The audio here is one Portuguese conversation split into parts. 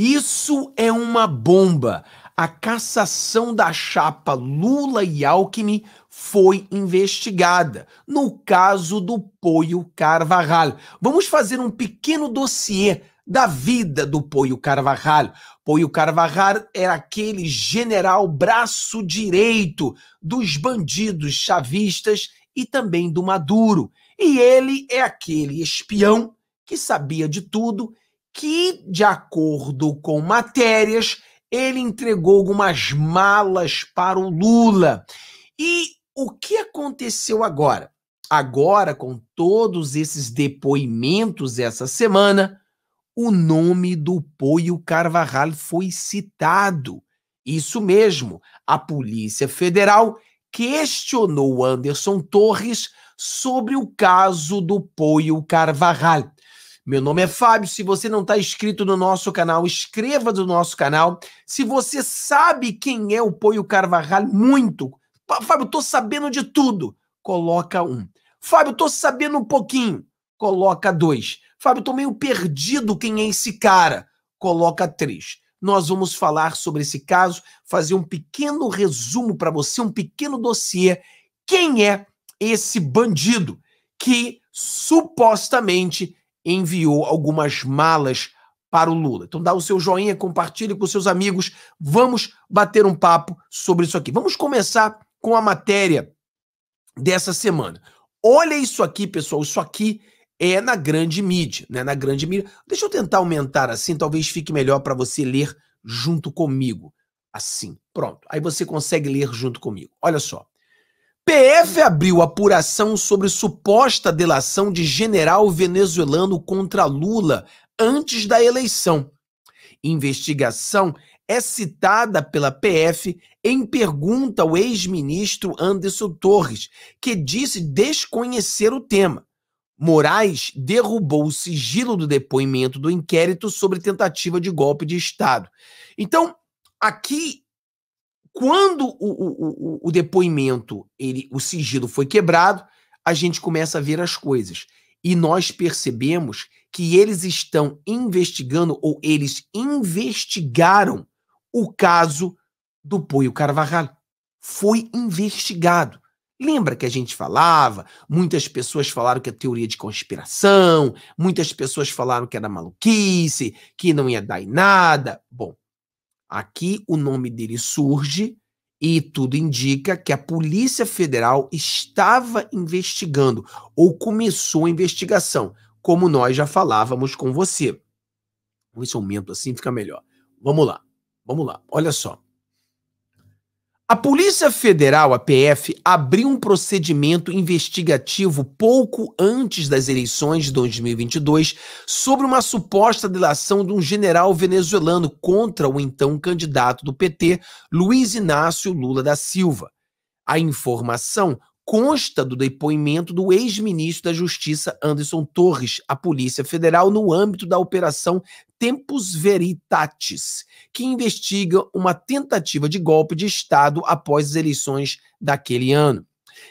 Isso é uma bomba. A cassação da chapa Lula e Alckmin foi investigada, no caso do Poio Carvajal. Vamos fazer um pequeno dossiê da vida do Poio Carvajal. Poio Carvajal era aquele general braço direito dos bandidos chavistas e também do Maduro. E ele é aquele espião que sabia de tudo que, de acordo com matérias, ele entregou algumas malas para o Lula. E o que aconteceu agora? Agora, com todos esses depoimentos essa semana, o nome do Poio Carvajal foi citado. Isso mesmo, a Polícia Federal questionou Anderson Torres sobre o caso do Poio Carvajal. Meu nome é Fábio. Se você não está inscrito no nosso canal, inscreva no nosso canal. Se você sabe quem é o Poio Carvajal, muito. Fábio, estou sabendo de tudo. Coloca um. Fábio, estou sabendo um pouquinho. Coloca dois. Fábio, estou meio perdido quem é esse cara. Coloca três. Nós vamos falar sobre esse caso, fazer um pequeno resumo para você, um pequeno dossiê. Quem é esse bandido que supostamente enviou algumas malas para o Lula. Então dá o seu joinha, compartilhe com seus amigos. Vamos bater um papo sobre isso aqui. Vamos começar com a matéria dessa semana. Olha isso aqui, pessoal. Isso aqui é na grande mídia, né? Na grande mídia. Deixa eu tentar aumentar assim, talvez fique melhor para você ler junto comigo. Assim, pronto. Aí você consegue ler junto comigo. Olha só. PF abriu apuração sobre suposta delação de general venezuelano contra Lula antes da eleição. Investigação é citada pela PF em pergunta ao ex-ministro Anderson Torres, que disse desconhecer o tema. Moraes derrubou o sigilo do depoimento do inquérito sobre tentativa de golpe de Estado. Então, aqui quando o, o, o, depoimento, ele, o sigilo foi quebrado, a gente começa a ver as coisas. E nós percebemos que eles estão investigando, ou eles investigaram, o caso do Poio Carvajal. Foi investigado. Lembra que a gente falava? Muitas pessoas falaram que é teoria de conspiração, muitas pessoas falaram que era maluquice, que não ia dar em nada. Bom, Aqui o nome dele surge e tudo indica que a Polícia Federal estava investigando ou começou a investigação, como nós já falávamos com você. Vamos ver se aumento assim fica melhor. Vamos lá, vamos lá, olha só. A Polícia Federal, a PF, abriu um procedimento investigativo pouco antes das eleições de 2022 sobre uma suposta delação de um general venezuelano contra o então candidato do PT, Luiz Inácio Lula da Silva. A informação consta do depoimento do ex-ministro da Justiça Anderson Torres à Polícia Federal no âmbito da operação Tempus Veritatis, que investiga uma tentativa de golpe de Estado após as eleições daquele ano.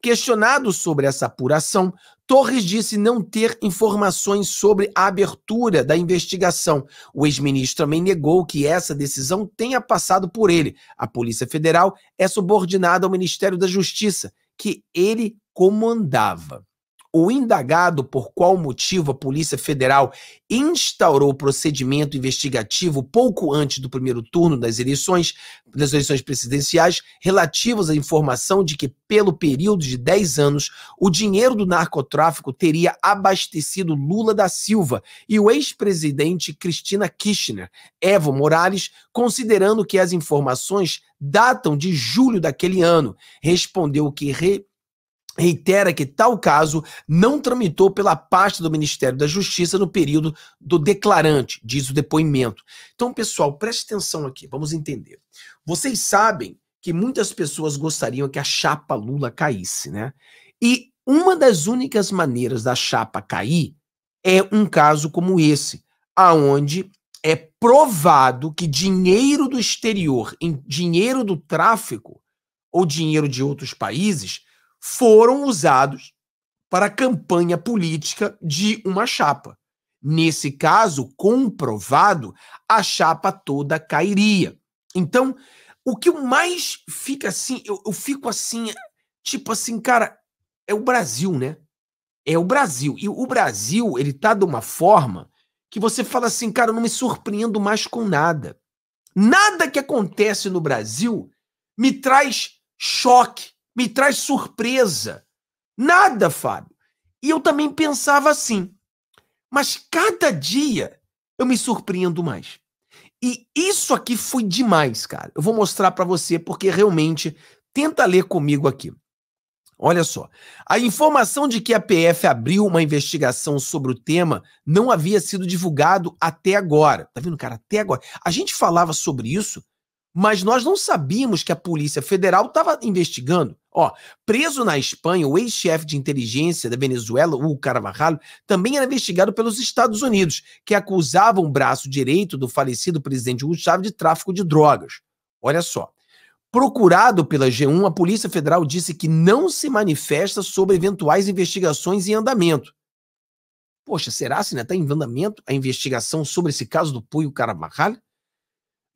Questionado sobre essa apuração, Torres disse não ter informações sobre a abertura da investigação. O ex-ministro também negou que essa decisão tenha passado por ele. A Polícia Federal é subordinada ao Ministério da Justiça que ele comandava o indagado por qual motivo a Polícia Federal instaurou procedimento investigativo pouco antes do primeiro turno das eleições, das eleições presidenciais, relativos à informação de que, pelo período de 10 anos, o dinheiro do narcotráfico teria abastecido Lula da Silva e o ex-presidente Cristina Kirchner, Evo Morales, considerando que as informações datam de julho daquele ano, respondeu que re reitera que tal caso não tramitou pela pasta do Ministério da Justiça no período do declarante, diz o depoimento. Então, pessoal, preste atenção aqui, vamos entender. Vocês sabem que muitas pessoas gostariam que a chapa Lula caísse, né? E uma das únicas maneiras da chapa cair é um caso como esse, aonde é provado que dinheiro do exterior, dinheiro do tráfico ou dinheiro de outros países foram usados para a campanha política de uma chapa. Nesse caso, comprovado, a chapa toda cairia. Então, o que mais fica assim, eu, eu fico assim, tipo assim, cara, é o Brasil, né? É o Brasil. E o Brasil, ele tá de uma forma que você fala assim, cara, eu não me surpreendo mais com nada. Nada que acontece no Brasil me traz choque, me traz surpresa. Nada, Fábio. E eu também pensava assim. Mas cada dia eu me surpreendo mais. E isso aqui foi demais, cara. Eu vou mostrar para você porque realmente tenta ler comigo aqui. Olha só. A informação de que a PF abriu uma investigação sobre o tema não havia sido divulgado até agora. Tá vendo, cara? Até agora. A gente falava sobre isso mas nós não sabíamos que a Polícia Federal estava investigando. Ó, preso na Espanha, o ex-chefe de inteligência da Venezuela, o Carvajal, também era investigado pelos Estados Unidos, que acusavam o braço direito do falecido presidente Hugo Chávez de tráfico de drogas. Olha só. Procurado pela G1, a Polícia Federal disse que não se manifesta sobre eventuais investigações em andamento. Poxa, será se ainda está em andamento a investigação sobre esse caso do Puyo Carvajal?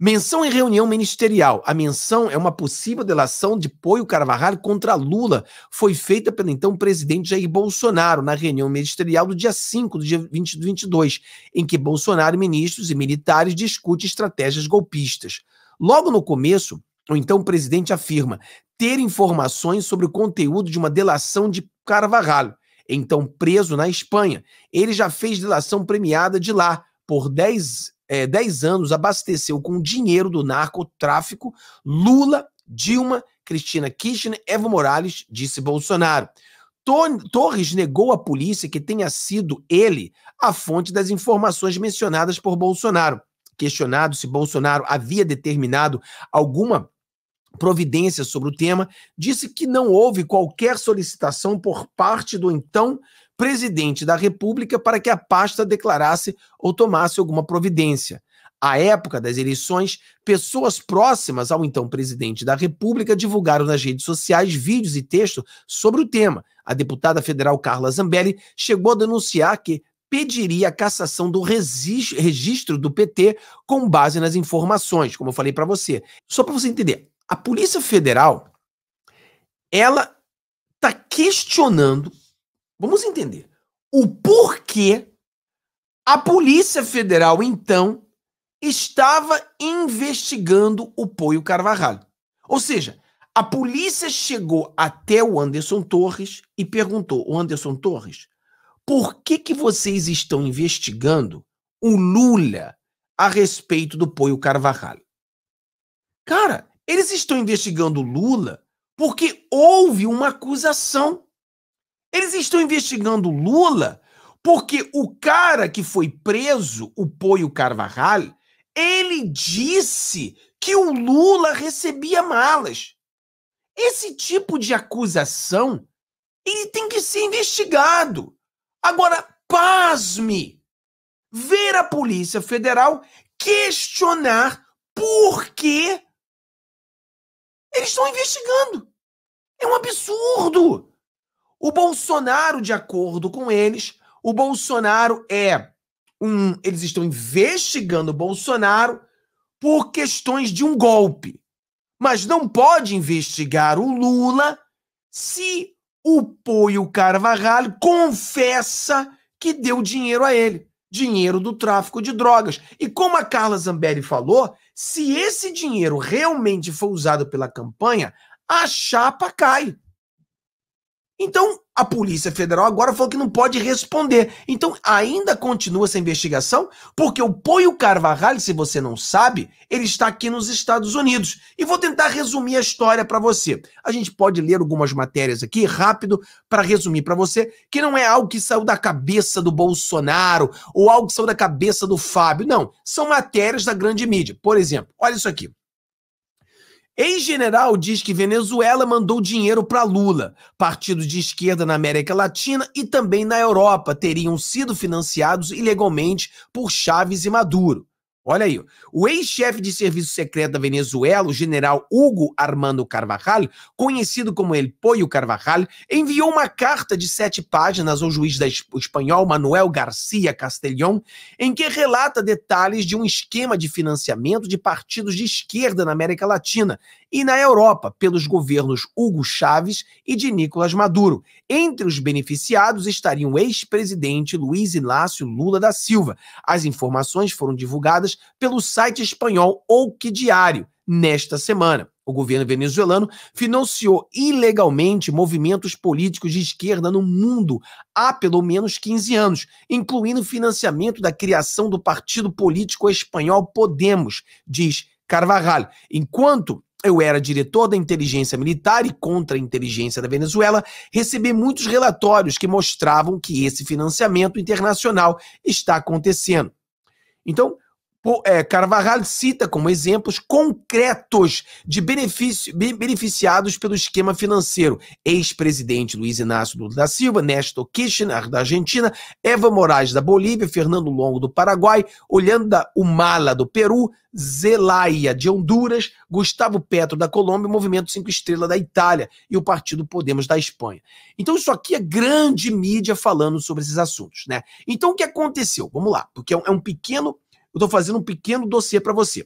Menção em reunião ministerial. A menção é uma possível delação de Poio Carvajal contra Lula. Foi feita pelo então presidente Jair Bolsonaro na reunião ministerial do dia 5 do dia 20, 22, em que Bolsonaro, ministros e militares discutem estratégias golpistas. Logo no começo, o então presidente afirma ter informações sobre o conteúdo de uma delação de Carvajal, então preso na Espanha. Ele já fez delação premiada de lá por 10 é, 10 anos abasteceu com dinheiro do narcotráfico Lula, Dilma, Cristina Kirchner, Evo Morales, disse Bolsonaro. Torres negou à polícia que tenha sido ele a fonte das informações mencionadas por Bolsonaro. Questionado se Bolsonaro havia determinado alguma providência sobre o tema, disse que não houve qualquer solicitação por parte do então presidente da República para que a pasta declarasse ou tomasse alguma providência. À época das eleições, pessoas próximas ao então presidente da República divulgaram nas redes sociais vídeos e texto sobre o tema. A deputada federal Carla Zambelli chegou a denunciar que pediria a cassação do registro do PT com base nas informações, como eu falei para você. Só para você entender, a Polícia Federal ela está questionando Vamos entender o porquê a Polícia Federal, então, estava investigando o Poio Carvajal. Ou seja, a polícia chegou até o Anderson Torres e perguntou: "O Anderson Torres, por que que vocês estão investigando o Lula a respeito do Poio Carvajal?" Cara, eles estão investigando o Lula porque houve uma acusação eles estão investigando Lula porque o cara que foi preso, o Poio Carvajal, ele disse que o Lula recebia malas. Esse tipo de acusação, ele tem que ser investigado. Agora, pasme ver a Polícia Federal questionar por que eles estão investigando. É um absurdo. O Bolsonaro, de acordo com eles, o Bolsonaro é um. Eles estão investigando o Bolsonaro por questões de um golpe. Mas não pode investigar o Lula se o Poio Carvalho confessa que deu dinheiro a ele dinheiro do tráfico de drogas. E como a Carla Zambelli falou, se esse dinheiro realmente for usado pela campanha, a chapa cai. Então, a Polícia Federal agora falou que não pode responder. Então, ainda continua essa investigação, porque o Poio Carvajal, se você não sabe, ele está aqui nos Estados Unidos. E vou tentar resumir a história para você. A gente pode ler algumas matérias aqui rápido para resumir para você, que não é algo que saiu da cabeça do Bolsonaro ou algo que saiu da cabeça do Fábio. Não, são matérias da grande mídia. Por exemplo, olha isso aqui. Em general diz que Venezuela mandou dinheiro para Lula. Partidos de esquerda na América Latina e também na Europa teriam sido financiados ilegalmente por Chaves e Maduro. Olha aí, o ex-chefe de serviço secreto da Venezuela, o general Hugo Armando Carvajal, conhecido como El Poyo Carvajal, enviou uma carta de sete páginas ao juiz espanhol Manuel Garcia Castellón, em que relata detalhes de um esquema de financiamento de partidos de esquerda na América Latina e na Europa pelos governos Hugo Chávez e de Nicolás Maduro. Entre os beneficiados estariam o ex-presidente Luiz Inácio Lula da Silva. As informações foram divulgadas pelo site espanhol Diário nesta semana. O governo venezuelano financiou ilegalmente movimentos políticos de esquerda no mundo há pelo menos 15 anos, incluindo o financiamento da criação do partido político espanhol Podemos, diz Carvajal. Enquanto eu era diretor da inteligência militar e contra-inteligência da Venezuela, recebi muitos relatórios que mostravam que esse financiamento internacional está acontecendo. Então, é, Carvajal cita como exemplos concretos de beneficiados pelo esquema financeiro ex-presidente Luiz Inácio Lula da Silva, Néstor Kirchner da Argentina, Eva Moraes da Bolívia, Fernando Longo do Paraguai, o Mala, do Peru, Zelaya de Honduras, Gustavo Petro da Colômbia, o Movimento Cinco Estrelas da Itália e o Partido Podemos da Espanha. Então isso aqui é grande mídia falando sobre esses assuntos, né? Então o que aconteceu? Vamos lá, porque é um é pequeno eu estou fazendo um pequeno dossiê para você.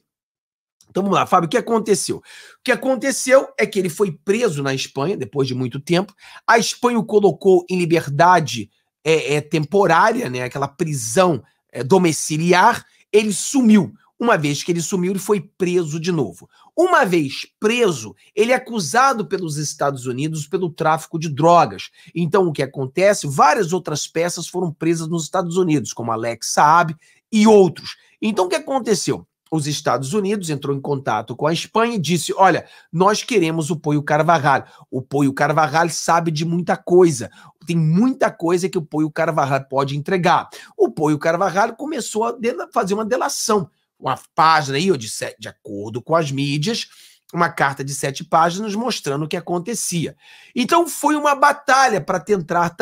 Então vamos lá, Fábio, o que aconteceu? O que aconteceu é que ele foi preso na Espanha, depois de muito tempo. A Espanha o colocou em liberdade é, é temporária, né? aquela prisão é, domiciliar. Ele sumiu. Uma vez que ele sumiu, ele foi preso de novo. Uma vez preso, ele é acusado pelos Estados Unidos pelo tráfico de drogas. Então, o que acontece? Várias outras peças foram presas nos Estados Unidos, como Alex Saab e outros. Então, o que aconteceu? Os Estados Unidos entrou em contato com a Espanha e disse: Olha, nós queremos o Poio Carvajal. O Poio Carvajal sabe de muita coisa. Tem muita coisa que o Poio Carvajal pode entregar. O Poio Carvajal começou a fazer uma delação, uma página aí, eu disse, de acordo com as mídias uma carta de sete páginas mostrando o que acontecia. Então foi uma batalha para tentar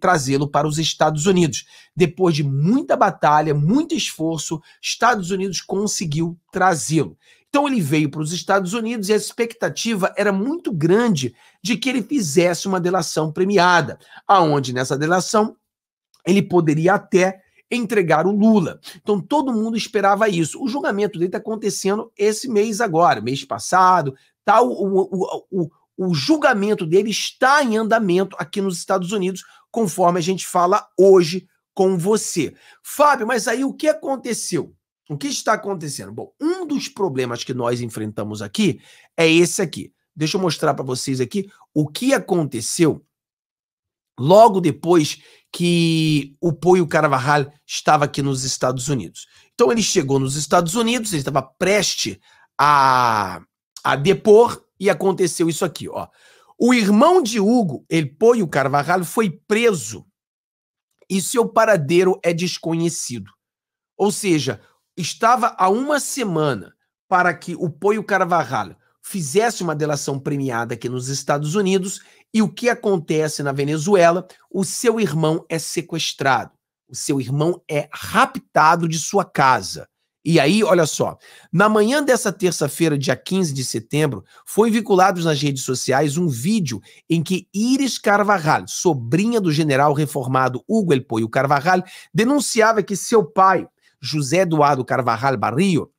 trazê-lo para os Estados Unidos. Depois de muita batalha, muito esforço, Estados Unidos conseguiu trazê-lo. Então ele veio para os Estados Unidos e a expectativa era muito grande de que ele fizesse uma delação premiada, aonde nessa delação ele poderia até entregar o Lula. Então todo mundo esperava isso. O julgamento dele está acontecendo esse mês agora, mês passado, tá, o, o, o, o julgamento dele está em andamento aqui nos Estados Unidos, conforme a gente fala hoje com você. Fábio, mas aí o que aconteceu? O que está acontecendo? Bom, um dos problemas que nós enfrentamos aqui é esse aqui. Deixa eu mostrar para vocês aqui o que aconteceu logo depois que o Poio Carvajal estava aqui nos Estados Unidos. Então ele chegou nos Estados Unidos, ele estava preste a, a depor e aconteceu isso aqui, ó. O irmão de Hugo, ele Poio Carvajal, foi preso e seu paradeiro é desconhecido. Ou seja, estava há uma semana para que o Poio Carvajal fizesse uma delação premiada aqui nos Estados Unidos e o que acontece na Venezuela? O seu irmão é sequestrado, o seu irmão é raptado de sua casa. E aí, olha só, na manhã dessa terça-feira, dia 15 de setembro, foi vinculado nas redes sociais um vídeo em que Iris Carvajal, sobrinha do general reformado Hugo El Poio Carvajal, denunciava que seu pai, José Eduardo Carvajal Barrio,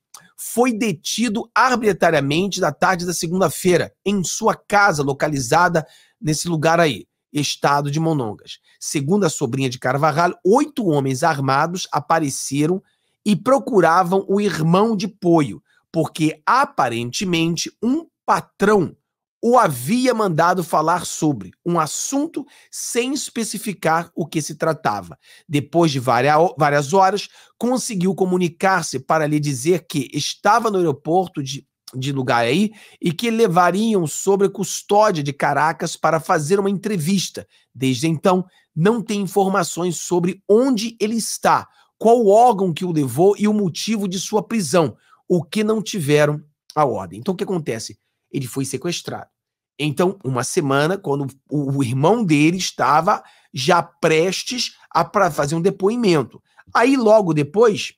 foi detido arbitrariamente na tarde da segunda-feira, em sua casa localizada nesse lugar aí, estado de Monongas. Segundo a sobrinha de Carvajal, oito homens armados apareceram e procuravam o irmão de Poio, porque aparentemente um patrão o havia mandado falar sobre um assunto sem especificar o que se tratava. Depois de várias horas, conseguiu comunicar-se para lhe dizer que estava no aeroporto de, de aí e que levariam sobre custódia de Caracas para fazer uma entrevista. Desde então, não tem informações sobre onde ele está, qual órgão que o levou e o motivo de sua prisão, o que não tiveram a ordem. Então, o que acontece? ele foi sequestrado. Então, uma semana, quando o, irmão dele estava já prestes a fazer um depoimento. Aí, logo depois,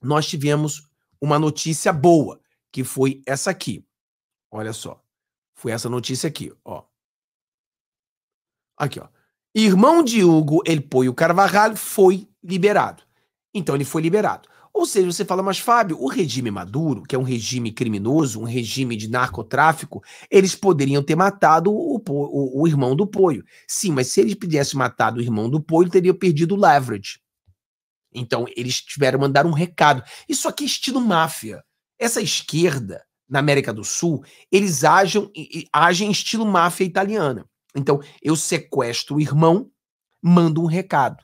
nós tivemos uma notícia boa, que foi essa aqui. Olha só. Foi essa notícia aqui, ó. Aqui, ó. Irmão de Hugo o Carvajal foi liberado. Então ele foi liberado. Ou seja, você fala, mas Fábio, o regime Maduro, que é um regime criminoso, um regime de narcotráfico, eles poderiam ter matado o, o, o irmão do Poio. Sim, mas se eles tivessem matado o irmão do Poio, teriam perdido o leverage. Então, eles tiveram mandar um recado. Isso aqui é estilo máfia. Essa esquerda na América do Sul, eles agem, agem estilo máfia italiana. Então, eu sequestro o irmão, mando um recado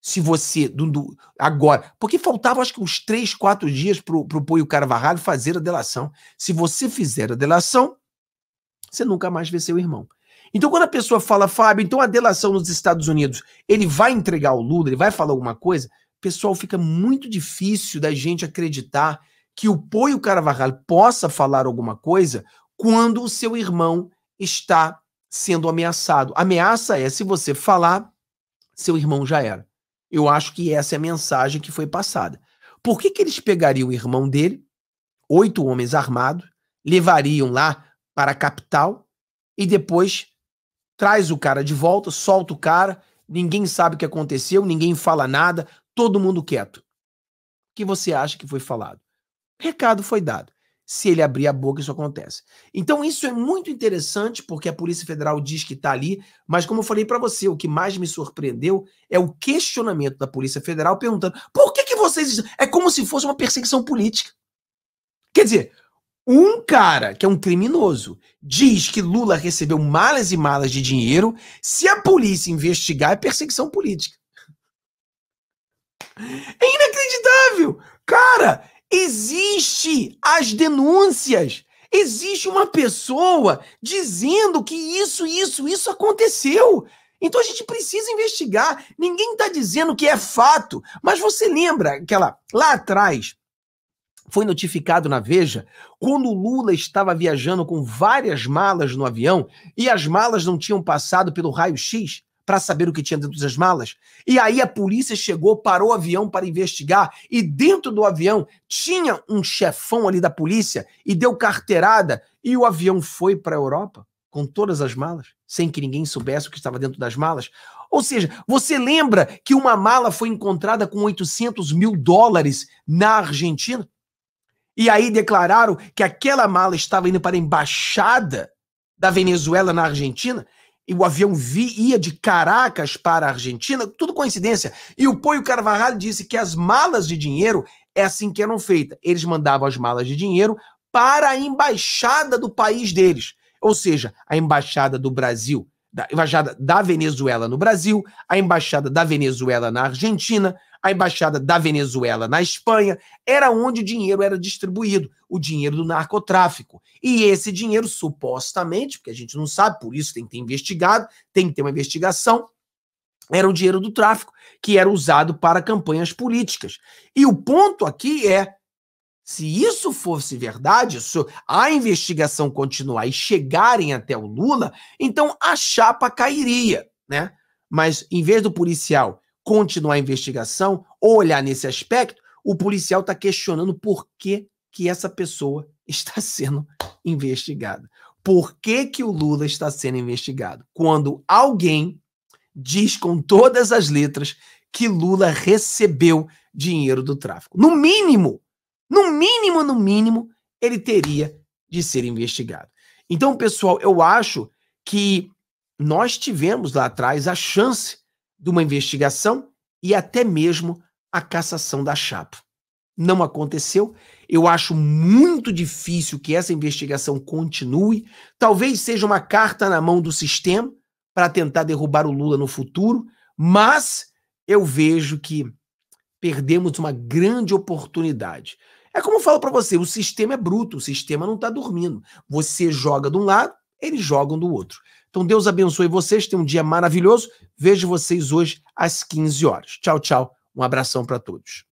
se você. Do, do, agora. Porque faltava, acho que, uns três, quatro dias para o Poio Carvalho fazer a delação. Se você fizer a delação, você nunca mais vê seu irmão. Então, quando a pessoa fala, Fábio, então a delação nos Estados Unidos, ele vai entregar o Lula, ele vai falar alguma coisa, pessoal, fica muito difícil da gente acreditar que o Poio Carvalho possa falar alguma coisa quando o seu irmão está sendo ameaçado. Ameaça é, se você falar, seu irmão já era. Eu acho que essa é a mensagem que foi passada. Por que, que eles pegariam o irmão dele, oito homens armados, levariam lá para a capital e depois traz o cara de volta, solta o cara, ninguém sabe o que aconteceu, ninguém fala nada, todo mundo quieto. O que você acha que foi falado? Recado foi dado se ele abrir a boca, isso acontece. Então, isso é muito interessante, porque a Polícia Federal diz que está ali, mas como eu falei para você, o que mais me surpreendeu é o questionamento da Polícia Federal perguntando por que, que vocês. É como se fosse uma perseguição política. Quer dizer, um cara que é um criminoso diz que Lula recebeu malas e malas de dinheiro, se a polícia investigar, é perseguição política. É inacreditável! Cara, Existe as denúncias. Existe uma pessoa dizendo que isso, isso, isso aconteceu. Então a gente precisa investigar. Ninguém está dizendo que é fato. Mas você lembra aquela lá atrás foi notificado na Veja quando Lula estava viajando com várias malas no avião e as malas não tinham passado pelo raio-x? para saber o que tinha dentro das malas. E aí a polícia chegou, parou o avião para investigar e dentro do avião tinha um chefão ali da polícia e deu carteirada e o avião foi para a Europa com todas as malas, sem que ninguém soubesse o que estava dentro das malas. Ou seja, você lembra que uma mala foi encontrada com 800 mil dólares na Argentina? E aí declararam que aquela mala estava indo para a embaixada da Venezuela na Argentina e o avião ia de Caracas para a Argentina, tudo coincidência. E o Poio Carvajal disse que as malas de dinheiro é assim que eram feitas. Eles mandavam as malas de dinheiro para a embaixada do país deles, ou seja, a embaixada do Brasil, da embaixada da Venezuela no Brasil, a embaixada da Venezuela na Argentina, a embaixada da Venezuela na Espanha, era onde o dinheiro era distribuído, o dinheiro do narcotráfico. E esse dinheiro, supostamente, porque a gente não sabe, por isso tem que ter investigado, tem que ter uma investigação, era o dinheiro do tráfico, que era usado para campanhas políticas. E o ponto aqui é: se isso fosse verdade, se a investigação continuar e chegarem até o Lula, então a chapa cairia, né? Mas em vez do policial continuar a investigação ou olhar nesse aspecto, o policial está questionando por que, que essa pessoa está sendo investigada. Por que, que o Lula está sendo investigado? Quando alguém diz com todas as letras que Lula recebeu dinheiro do tráfico. No mínimo, no mínimo, no mínimo, ele teria de ser investigado. Então, pessoal, eu acho que nós tivemos lá atrás a chance de uma investigação e até mesmo a cassação da chapa. Não aconteceu. Eu acho muito difícil que essa investigação continue. Talvez seja uma carta na mão do sistema para tentar derrubar o Lula no futuro, mas eu vejo que perdemos uma grande oportunidade. É como eu falo para você, o sistema é bruto, o sistema não está dormindo. Você joga de um lado, eles jogam do outro. Então Deus abençoe vocês, tenham um dia maravilhoso. Vejo vocês hoje às 15 horas. Tchau, tchau. Um abração para todos.